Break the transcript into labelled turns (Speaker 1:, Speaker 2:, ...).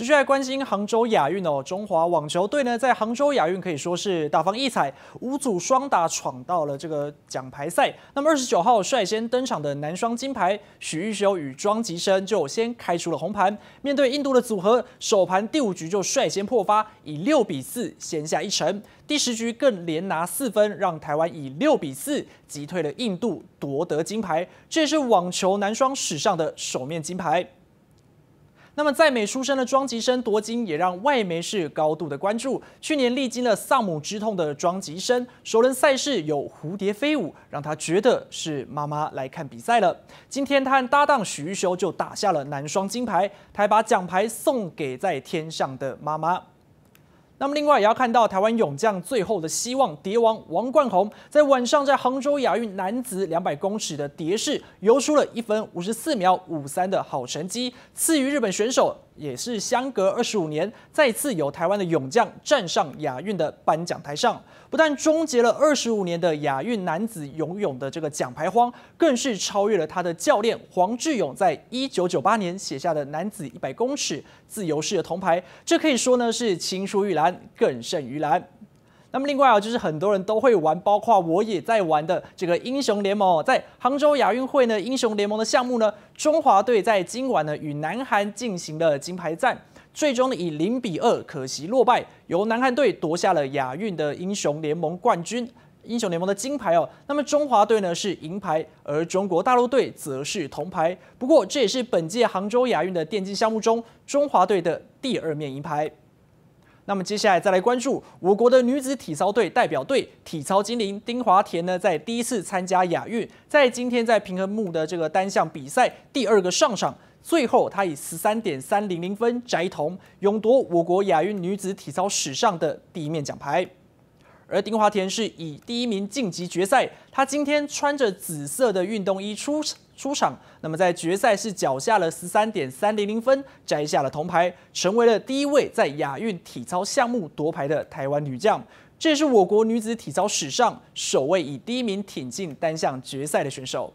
Speaker 1: 持续来关心杭州亚运哦，中华网球队呢在杭州亚运可以说是大放异彩，五组双打闯到了这个奖牌赛。那么二十九号率先登场的男双金牌，许育修与庄吉生就先开出了红盘，面对印度的组合，首盘第五局就率先破发，以六比四先下一城，第十局更连拿四分，让台湾以六比四击退了印度，夺得金牌，这也是网球男双史上的首面金牌。那么，在美出生的庄吉生夺金，也让外媒是高度的关注。去年历经了丧母之痛的庄吉生，首轮赛事有蝴蝶飞舞，让他觉得是妈妈来看比赛了。今天他搭档许育修就打下了男双金牌，他还把奖牌送给在天上的妈妈。那么，另外也要看到台湾勇将最后的希望蝶王王冠宏，在晚上在杭州亚运男子两百公尺的蝶式，游出了一分五十四秒五三的好成绩，次于日本选手。也是相隔二十五年，再次由台湾的勇将站上亚运的颁奖台上，不但终结了二十五年的亚运男子游泳的这个奖牌荒，更是超越了他的教练黄志勇在一九九八年写下的男子一百公尺自由式的铜牌，这可以说呢是青出于蓝，更胜于蓝。那么另外啊，就是很多人都会玩，包括我也在玩的这个英雄联盟。在杭州亚运会呢，英雄联盟的项目呢，中华队在今晚呢与南韩进行了金牌战，最终以零比二可惜落败，由南韩队夺下了亚运的英雄联盟冠军。英雄联盟的金牌哦，那么中华队呢是银牌，而中国大陆队则是铜牌。不过这也是本届杭州亚运的电竞项目中中华队的第二面银牌。那么接下来再来关注我国的女子体操队代表队体操精灵丁华田呢，在第一次参加亚运，在今天在平衡木的这个单项比赛第二个上场，最后她以十三点三零零分摘铜，勇夺我国亚运女子体操史上的第一面奖牌。而丁华田是以第一名晋级决赛，他今天穿着紫色的运动衣出出场。那么在决赛是缴下了十三点三零零分，摘下了铜牌，成为了第一位在亚运体操项目夺牌的台湾女将。这也是我国女子体操史上首位以第一名挺进单项决赛的选手。